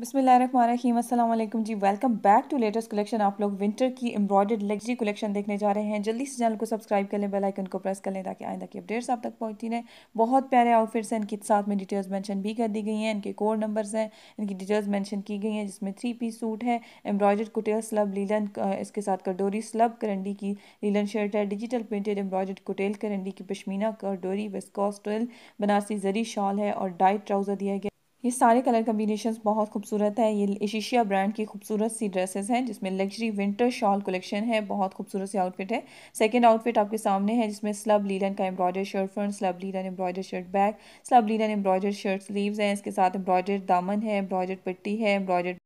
बसमिलीम जी welcome back to latest collection आप लोग विंटर की एम्ब्रॉयडर्ड लग्जरी कलेक्शन देखने जा रहे हैं जल्दी से चैनल को सब्सक्राइब कर लें बेल आइकन को प्रेस कर लें ताकि आइंदा की अपडेट्स आप तक पहुंचती रहे बहुत प्यारे आउटफिट्स हैं इनके साथ में डिटेल्स मेंशन भी कर दी गई हैं इनके कोड नंबर्स हैं इनकी डिटेल्स मेंशन की गई हैं जिसमें थ्री पीस सूट है एम्ब्रॉयडर्ड कुटेल स्लब लीलन इसके साथ कटोरी स्लब करंडी की लीलन शर्ट है डिजिटल प्रिंटेड एम्ब्रॉयडर्ड कुटेल करंडी की पशमीना कटोरी वेस्कॉस्टल बनारसी जरी शॉल है और डाइट ट्राउज़र दिया गया ये सारे कलर कम्बिनेशन बहुत खूबसूरत है ये एशिशिया ब्रांड की खूबसूरत सी ड्रेसेस हैं जिसमें लग्जरी विंटर शॉल कलेक्शन है बहुत खूबसूरत सी आउटफिट है सेकंड आउटफिट आपके सामने है जिसमें स्लब लीलन का embroider shirt front slub linen embroider shirt back slub linen embroider shirt sleeves हैं इसके साथ एम्ब्रॉयडर दामन है एम्ब्रॉयडर पट्टी है एम्ब्रॉयडर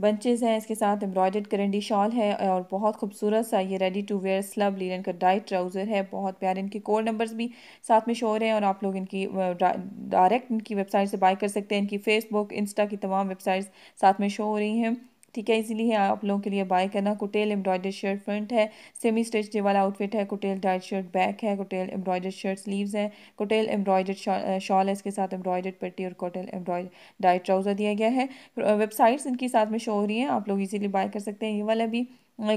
बंचेस हैं इसके साथ एम्ब्रॉयडर्ड करेंडी शॉल है और बहुत खूबसूरत सा ये ready to wear slub linen का डाइट ट्राउज़र है बहुत प्यारे इनके कोड नंबर्स भी साथ में शोर हैं और आप लोग इनकी डायरेक्ट इनकी वेबसाइट से बाय कर सकते हैं इनकी फेसबुक इंस्टा की तमाम वेबसाइट्स साथ में शो हो रही हैं ठीक है इसीलिए आप लोगों के लिए बाय करना कुटेल एम्ब्रॉयडर शर्ट फ्रंट है सेमी स्टिच वाला आउटफिट है कुटेल डाइट शर्ट बैक है कुटेल एम्ब्रॉयडर शर्ट स्लीव्स हैं कुटेल एम्ब्रॉयडर शॉल है इसके साथ एम्ब्रॉयडर पट्टी और कोटेल एम्ब्रॉयड डाइट ट्राउज़र दिया गया है वेबसाइट्स इनकी साथ में शो हो रही हैं आप लोग इजीली बाय कर सकते हैं ये वाला भी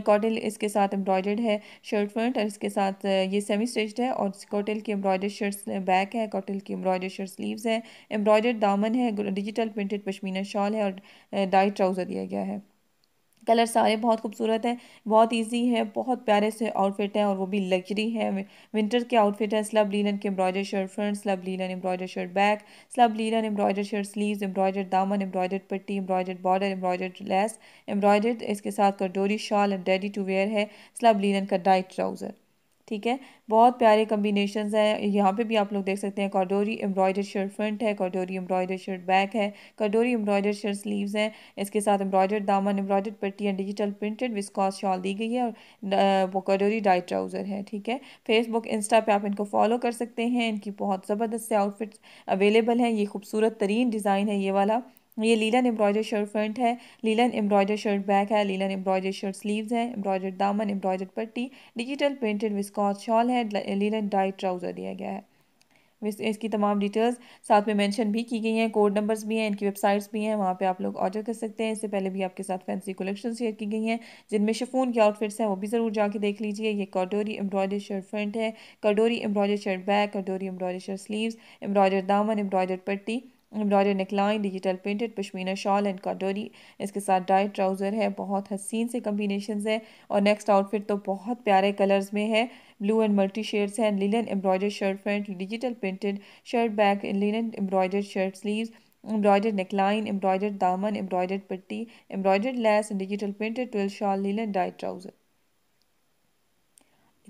कॉटिल इसके साथ एम्ब्रॉयडर्ड है शर्ट फ्रंट और इसके साथ ये सेमी स्टिच्ड है और कॉटिल की एम्ब्रॉयडर्ड शर्ट्स बैक है कॉटिल की एम्ब्रॉयडर्ड शर्ट स्लीव्स है एम्ब्रॉयडर्ड दामन है डिजिटल प्रिंटेड पशमीना शॉल है और डाइट ट्राउज़र दिया गया है कलर सारे बहुत खूबसूरत हैं बहुत इजी है बहुत प्यारे से आउटफिट हैं और वो भी लग्जरी है विंटर के आउटफिट हैं स्लब लीलन के embroider shirt front slub linen embroider shirt back slub linen embroider shirt sleeves embroider दामन एम्ब्रॉयडर पट्टी embroider border embroider lace embroider इसके साथ कटोरी shawl and ready to wear है स्लब लीलन का डाइट ट्राउज़र ठीक है बहुत प्यारे कम्बिनेशन है यहाँ पे भी आप लोग देख सकते हैं कॉडोरी एम्ब्रॉयडर शर्ट फ्रंट है कॉडोरी एम्ब्रॉयडर शर्ट बैक है कॉडोरी एम्ब्रॉयडर शर्ट स्लीव्स हैं इसके साथ एम्ब्रॉयडर दामन एम्ब्रॉयडर पट्टी and digital printed viscose shawl दी गई है और वो कॉडोरी डाइट ट्राउज़र है ठीक है फेसबुक इंस्टा पर आप इनको फॉलो कर सकते हैं इनकी बहुत ज़बरदस्त से आउटफिट्स अवेलेबल हैं ये खूबसूरत तरीन डिज़ाइन है ये वाला ये लीलन एम्ब्रॉयडर शर्ट फ्रंट है लीलन एम्ब्रॉयडर शर्ट बैक है लीलन एम्ब्रॉयडर शर्ट स्लीव्स है एम्ब्रॉयडर दामन एम्ब्रॉयडर पट्टी डिजिटल प्रिंटेड विस्कॉस शॉल है लीलन डाइट ट्राउज़र दिया गया है इसकी तमाम डिटेल्स साथ में मेंशन भी की गई हैं कोड नंबर्स भी हैं इनकी वेबसाइट्स भी हैं वहाँ पे आप लोग ऑर्डर कर सकते हैं इससे पहले भी आपके साथ फैंसी कलेक्शन शेयर की गई हैं जिनमें शफून के आउटफिट्स हैं वो भी ज़रूर जाके देख लीजिए ये कटोरी एम्ब्रॉयडर शर्ट फ्रंट है कटोरी एम्ब्रॉयडर शर्ट बैक कटोरी एम्ब्रॉयडर शर्ट स्लीव एम्ब्रॉयडर दामन एम्ब्रॉयडर पट्टी embroider neckline digital printed pashmina shawl and कॉटोरी इसके साथ डाइट ट्राउज़र है बहुत हसीन से कम्बिनेशन है और नेक्स्ट आउटफिट तो बहुत प्यारे कलर्स में है ब्लू एंड मल्टी शेड्स हैं linen embroider shirt front digital printed shirt back linen embroider shirt sleeves embroider neckline embroider दामन एम्ब्रॉयडर पट्टी embroider lace digital printed twelve shawl linen dyed trouser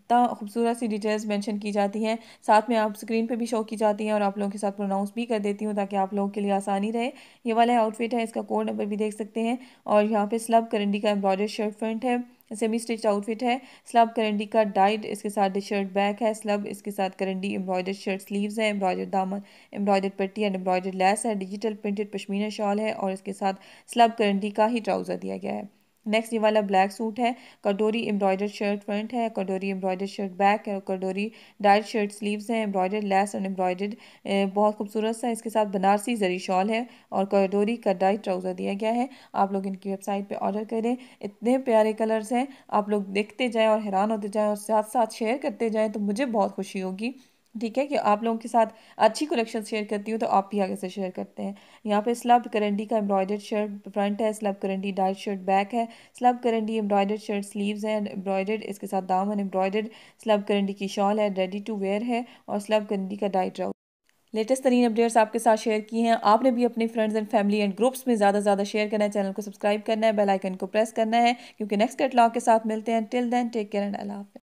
इतना खूबसूरत सी डिटेल्स मेंशन की जाती हैं साथ में आप स्क्रीन पे भी शो की जाती हैं और आप लोगों के साथ प्रोनाउंस भी कर देती हूँ ताकि आप लोगों के लिए आसानी रहे ये वाला आउटफिट है इसका कोड नंबर भी देख सकते हैं और यहाँ पे स्लब करंडी का एम्ब्रॉयडर शर्ट फ्रंट है सेमी स्टिच आउटफिट है स्लब करंडी का डाइड इसके साथ शर्ट बैक है स्लब इसके साथ करंडी एम्ब्रॉयडर शर्ट स्लीव्स है एम्ब्रॉयडर दामन एम्ब्रॉयडर्ड पट्टी एंड एम्ब्रॉयडर लेस है डिजिटल प्रिंटेड पश्मीना शॉल है और इसके साथ स्लब करंडी का ही ट्राउज़र दिया गया है नेक्स्ट ये वाला ब्लैक सूट है कटोरी एम्ब्रॉयडर्ड शर्ट फ्रंट है कटोरी एम्ब्रॉयडर्ड शर्ट बैक है और कटोरी डाइट शर्ट स्लीव्स हैं एम्ब्रॉयडर्ड लेस और एम्ब्रॉयडर्ड बहुत खूबसूरत सा इसके साथ बनारसी जरी शॉल है और कटोरी का डाइट ट्राउज़र दिया गया है आप लोग इनकी वेबसाइट पर ऑर्डर करें इतने प्यारे कलर्स हैं आप लोग देखते जाएँ और हैरान होते जाएँ और साथ साथ शेयर करते जाएँ तो मुझे बहुत खुशी होगी ठीक है कि आप लोगों के साथ अच्छी कलेक्शन शेयर करती हूँ तो आप भी आगे से शेयर करते हैं यहाँ पे स्लब करंडी का एम्ब्रॉयडर्ड शर्ट फ्रंट है स्लब करंडी डाइट शर्ट बैक है स्लब करंडी एम्ब्रॉयडर्ड शर्ट स्लीव्स हैं एम्ब्रॉयडर्ड इसके साथ दामन एम्ब्रॉयडर्ड स्लब करंडी की शॉल है रेडी टू वेयर है और स्लब करंडी का डाइट राउ लेटेस्ट तरीन अपडेट्स आपके साथ शेयर की हैं आपने भी अपने friends and family and groups में ज़्यादा से ज़्यादा शेयर करना है चैनल को सब्सक्राइब करना है बेल आइकन को प्रेस करना है क्योंकि नेक्स्ट कैटलॉग के साथ मिलते हैं till then take care and Allah